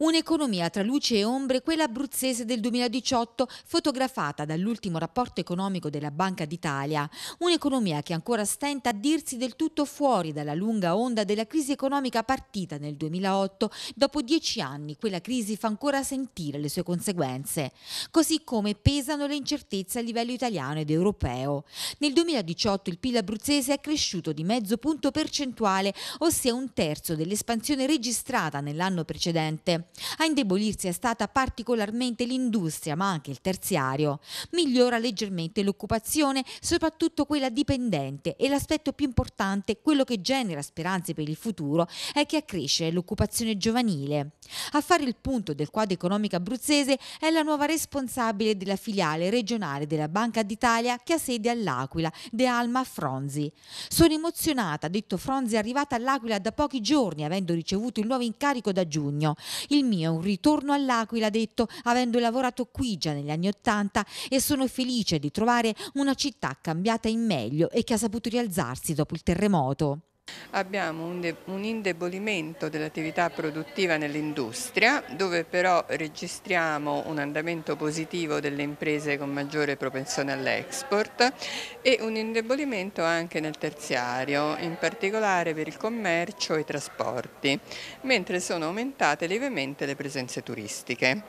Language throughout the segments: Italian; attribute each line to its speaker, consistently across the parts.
Speaker 1: Un'economia tra luce e ombre, quella abruzzese del 2018, fotografata dall'ultimo rapporto economico della Banca d'Italia. Un'economia che ancora stenta a dirsi del tutto fuori dalla lunga onda della crisi economica partita nel 2008. Dopo dieci anni quella crisi fa ancora sentire le sue conseguenze. Così come pesano le incertezze a livello italiano ed europeo. Nel 2018 il PIL abruzzese è cresciuto di mezzo punto percentuale, ossia un terzo dell'espansione registrata nell'anno precedente. A indebolirsi è stata particolarmente l'industria, ma anche il terziario. Migliora leggermente l'occupazione, soprattutto quella dipendente e l'aspetto più importante, quello che genera speranze per il futuro, è che accresce l'occupazione giovanile. A fare il punto del quadro economico abruzzese è la nuova responsabile della filiale regionale della Banca d'Italia che ha sede all'Aquila, De Alma Fronzi. Sono emozionata, ha detto Fronzi, arrivata all'Aquila da pochi giorni avendo ricevuto il nuovo incarico da giugno. Il il mio è un ritorno all'Aquila, ha detto, avendo lavorato qui già negli anni Ottanta e sono felice di trovare una città cambiata in meglio e che ha saputo rialzarsi dopo il terremoto.
Speaker 2: Abbiamo un, un indebolimento dell'attività produttiva nell'industria, dove però registriamo un andamento positivo delle imprese con maggiore propensione all'export e un indebolimento anche nel terziario, in particolare per il commercio e i trasporti, mentre sono aumentate lievemente le presenze turistiche.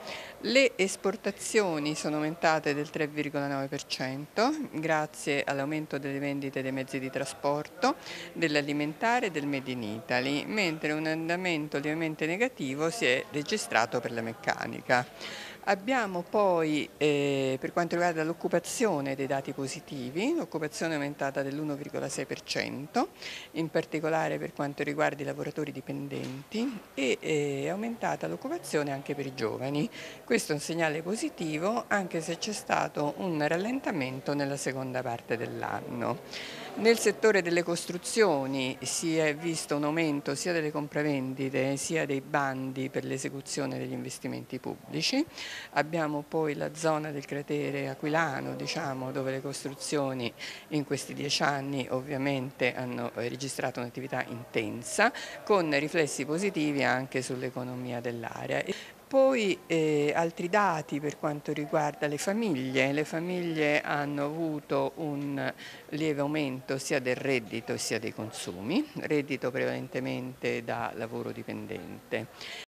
Speaker 2: Le esportazioni sono aumentate del 3,9% grazie all'aumento delle vendite dei mezzi di trasporto, dell'alimentazione parlamentare del Made in Italy, mentre un andamento lievemente negativo si è registrato per la meccanica. Abbiamo poi, eh, per quanto riguarda l'occupazione dei dati positivi, l'occupazione è aumentata dell'1,6%, in particolare per quanto riguarda i lavoratori dipendenti e eh, aumentata l'occupazione anche per i giovani. Questo è un segnale positivo anche se c'è stato un rallentamento nella seconda parte dell'anno. Nel settore delle costruzioni si è visto un aumento sia delle compravendite sia dei bandi per l'esecuzione degli investimenti pubblici. Abbiamo poi la zona del cratere aquilano diciamo, dove le costruzioni in questi dieci anni ovviamente hanno eh, registrato un'attività intensa con riflessi positivi anche sull'economia dell'area poi eh, altri dati per quanto riguarda le famiglie, le famiglie hanno avuto un lieve aumento sia del reddito sia dei consumi, reddito prevalentemente da lavoro dipendente.